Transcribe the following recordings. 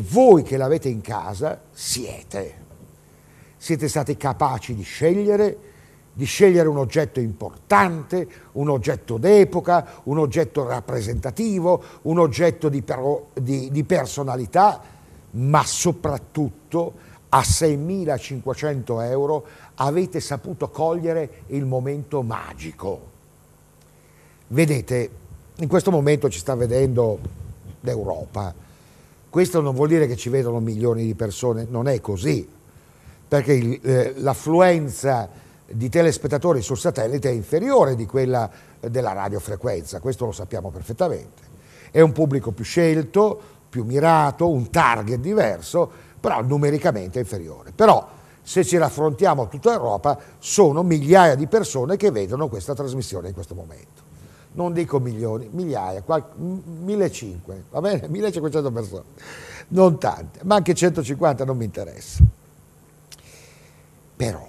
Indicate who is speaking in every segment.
Speaker 1: che voi che l'avete in casa siete. Siete stati capaci di scegliere, di scegliere un oggetto importante, un oggetto d'epoca, un oggetto rappresentativo, un oggetto di, per, di, di personalità, ma soprattutto a 6.500 euro avete saputo cogliere il momento magico. Vedete, in questo momento ci sta vedendo l'Europa, questo non vuol dire che ci vedono milioni di persone, non è così, perché il, eh, l'affluenza di telespettatori sul satellite è inferiore di quella della radiofrequenza, questo lo sappiamo perfettamente. È un pubblico più scelto, più mirato, un target diverso, però numericamente inferiore. Però se ci raffrontiamo a tutta Europa sono migliaia di persone che vedono questa trasmissione in questo momento non dico milioni, migliaia, 1500, va bene? 1500 persone, non tante, ma anche 150 non mi interessa. Però,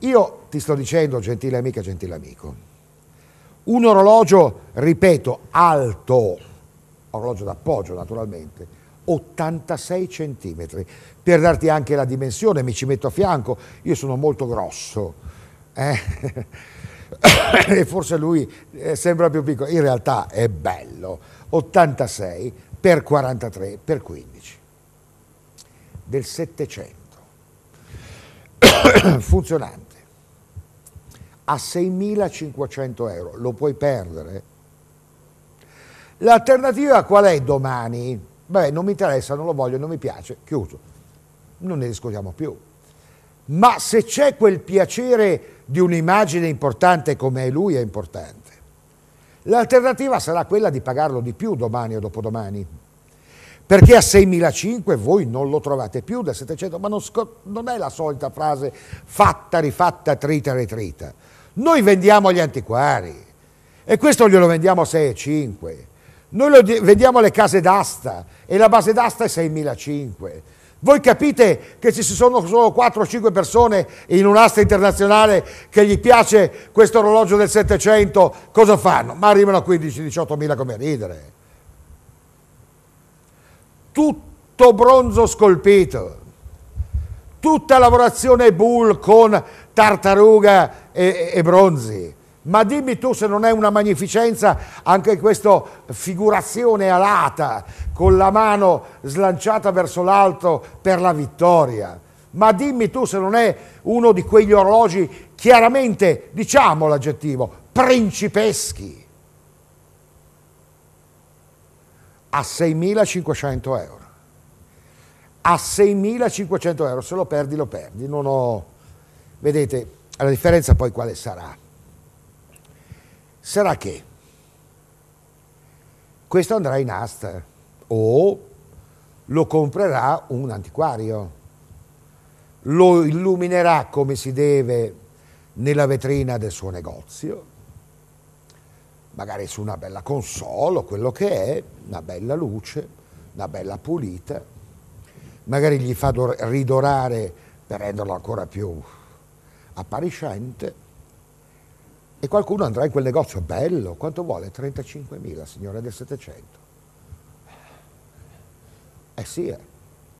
Speaker 1: io ti sto dicendo, gentile amica, gentile amico, un orologio, ripeto, alto, orologio d'appoggio naturalmente, 86 centimetri, per darti anche la dimensione, mi ci metto a fianco, io sono molto grosso. Eh? Eh, e forse lui eh, sembra più piccolo, in realtà è bello, 86 per 43 per 15 del 700 funzionante a 6.500 euro, lo puoi perdere? L'alternativa qual è domani? Beh, non mi interessa, non lo voglio, non mi piace, chiuso. Non ne discutiamo più ma se c'è quel piacere di un'immagine importante come è lui è importante. L'alternativa sarà quella di pagarlo di più domani o dopodomani, perché a 6.500 voi non lo trovate più da 700, ma non, non è la solita frase fatta, rifatta, trita, retrita. Noi vendiamo agli antiquari e questo glielo vendiamo a 6.500. Noi lo vendiamo alle case d'asta e la base d'asta è 6.500. Voi capite che ci sono solo 4 o 5 persone in un'asta internazionale che gli piace questo orologio del 700, cosa fanno? Ma arrivano a 15-18 mila come ridere. Tutto bronzo scolpito, tutta lavorazione bull con tartaruga e, e bronzi ma dimmi tu se non è una magnificenza anche questa figurazione alata con la mano slanciata verso l'alto per la vittoria. Ma dimmi tu se non è uno di quegli orologi chiaramente, diciamo l'aggettivo, principeschi. A 6.500 euro. A 6.500 euro, se lo perdi lo perdi. Non ho... Vedete, la differenza poi quale sarà? sarà che questo andrà in asta o lo comprerà un antiquario, lo illuminerà come si deve nella vetrina del suo negozio, magari su una bella console o quello che è, una bella luce, una bella pulita, magari gli fa ridorare per renderlo ancora più appariscente e qualcuno andrà in quel negozio, bello, quanto vuole? 35.000, signore del 700. Eh sì, eh.